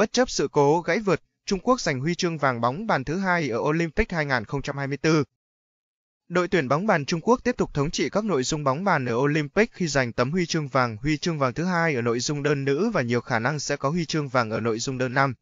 Bất chấp sự cố gãy vượt, Trung Quốc giành huy chương vàng bóng bàn thứ hai ở Olympic 2024. Đội tuyển bóng bàn Trung Quốc tiếp tục thống trị các nội dung bóng bàn ở Olympic khi giành tấm huy chương vàng, huy chương vàng thứ hai ở nội dung đơn nữ và nhiều khả năng sẽ có huy chương vàng ở nội dung đơn nam.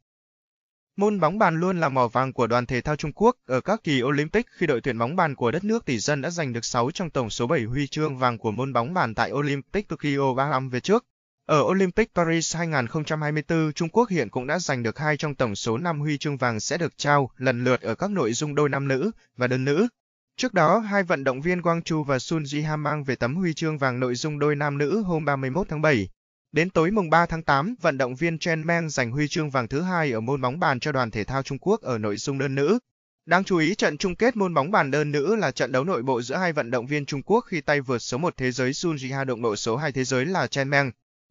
Môn bóng bàn luôn là mỏ vàng của đoàn thể thao Trung Quốc ở các kỳ Olympic khi đội tuyển bóng bàn của đất nước tỷ dân đã giành được 6 trong tổng số 7 huy chương vàng của môn bóng bàn tại Olympic Tokyo 3 năm về trước. Ở Olympic Paris 2024, Trung Quốc hiện cũng đã giành được hai trong tổng số 5 huy chương vàng sẽ được trao lần lượt ở các nội dung đôi nam nữ và đơn nữ. Trước đó, hai vận động viên Quang Chu và Sun Jiha mang về tấm huy chương vàng nội dung đôi nam nữ hôm 31 tháng 7. Đến tối mùng 3 tháng 8, vận động viên Chen Meng giành huy chương vàng thứ hai ở môn bóng bàn cho đoàn thể thao Trung Quốc ở nội dung đơn nữ. Đáng chú ý trận chung kết môn bóng bàn đơn nữ là trận đấu nội bộ giữa hai vận động viên Trung Quốc khi tay vượt số 1 thế giới Sun Jiha đụng độ số 2 thế giới là Chen Meng.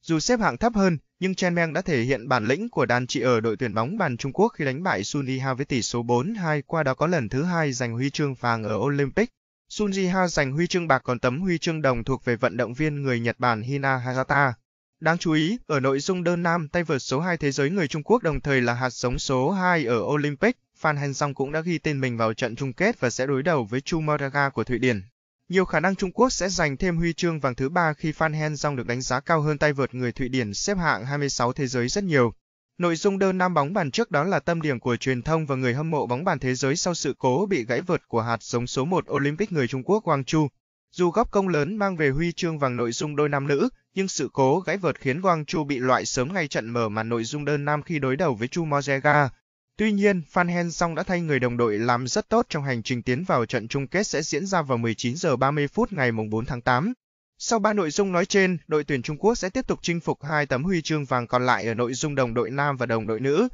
Dù xếp hạng thấp hơn, nhưng Chen Meng đã thể hiện bản lĩnh của đàn chị ở đội tuyển bóng bàn Trung Quốc khi đánh bại Sun Jiha với tỷ số 4-2 qua đó có lần thứ hai giành huy chương vàng ở Olympic. Sun Jiha giành huy chương bạc còn tấm huy chương đồng thuộc về vận động viên người Nhật Bản Hina Harata. Đáng chú ý, ở nội dung đơn nam tay vợt số 2 thế giới người Trung Quốc đồng thời là hạt giống số 2 ở Olympic, Phan Hensong cũng đã ghi tên mình vào trận chung kết và sẽ đối đầu với Chu Moraga của Thụy Điển. Nhiều khả năng Trung Quốc sẽ giành thêm huy chương vàng thứ ba khi Phan Hen Jong được đánh giá cao hơn tay vợt người Thụy Điển xếp hạng 26 thế giới rất nhiều. Nội dung đơn nam bóng bàn trước đó là tâm điểm của truyền thông và người hâm mộ bóng bàn thế giới sau sự cố bị gãy vợt của hạt giống số 1 Olympic người Trung Quốc Wang Chu. Dù góp công lớn mang về huy chương vàng nội dung đôi nam nữ, nhưng sự cố gãy vợt khiến Wang Chu bị loại sớm ngay trận mở màn nội dung đơn nam khi đối đầu với Chu Mojega. Tuy nhiên, Van Hensong đã thay người đồng đội làm rất tốt trong hành trình tiến vào trận chung kết sẽ diễn ra vào 19 giờ 30 phút ngày 4 tháng 8. Sau ba nội dung nói trên, đội tuyển Trung Quốc sẽ tiếp tục chinh phục hai tấm huy chương vàng còn lại ở nội dung đồng đội nam và đồng đội nữ